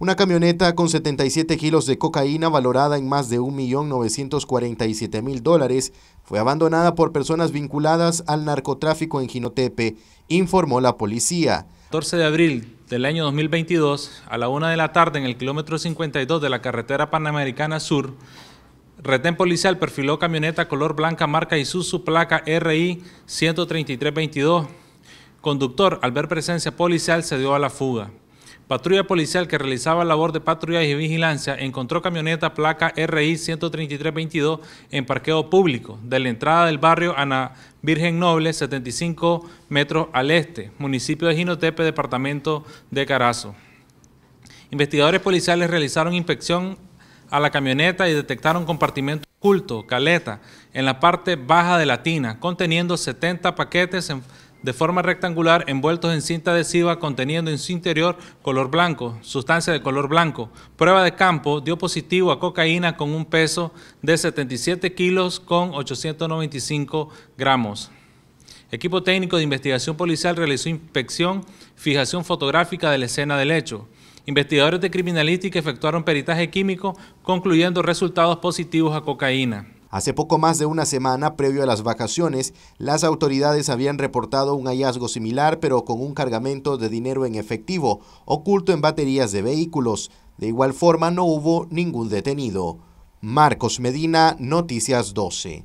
Una camioneta con 77 kilos de cocaína valorada en más de 1.947.000 dólares fue abandonada por personas vinculadas al narcotráfico en Jinotepe, informó la policía. 14 de abril del año 2022, a la una de la tarde en el kilómetro 52 de la carretera Panamericana Sur, retén policial perfiló camioneta color blanca marca Isuzu placa RI 13322. Conductor, al ver presencia policial, se dio a la fuga. Patrulla policial que realizaba labor de patrullaje y vigilancia encontró camioneta placa RI 13322 en parqueo público de la entrada del barrio Ana Virgen Noble, 75 metros al este, municipio de Ginotepe, departamento de Carazo. Investigadores policiales realizaron inspección a la camioneta y detectaron compartimento oculto, caleta, en la parte baja de la tina, conteniendo 70 paquetes en de forma rectangular envueltos en cinta adhesiva conteniendo en su interior color blanco, sustancia de color blanco. Prueba de campo dio positivo a cocaína con un peso de 77 kilos con 895 gramos. Equipo técnico de investigación policial realizó inspección, fijación fotográfica de la escena del hecho. Investigadores de criminalística efectuaron peritaje químico, concluyendo resultados positivos a cocaína. Hace poco más de una semana, previo a las vacaciones, las autoridades habían reportado un hallazgo similar, pero con un cargamento de dinero en efectivo, oculto en baterías de vehículos. De igual forma, no hubo ningún detenido. Marcos Medina, Noticias 12.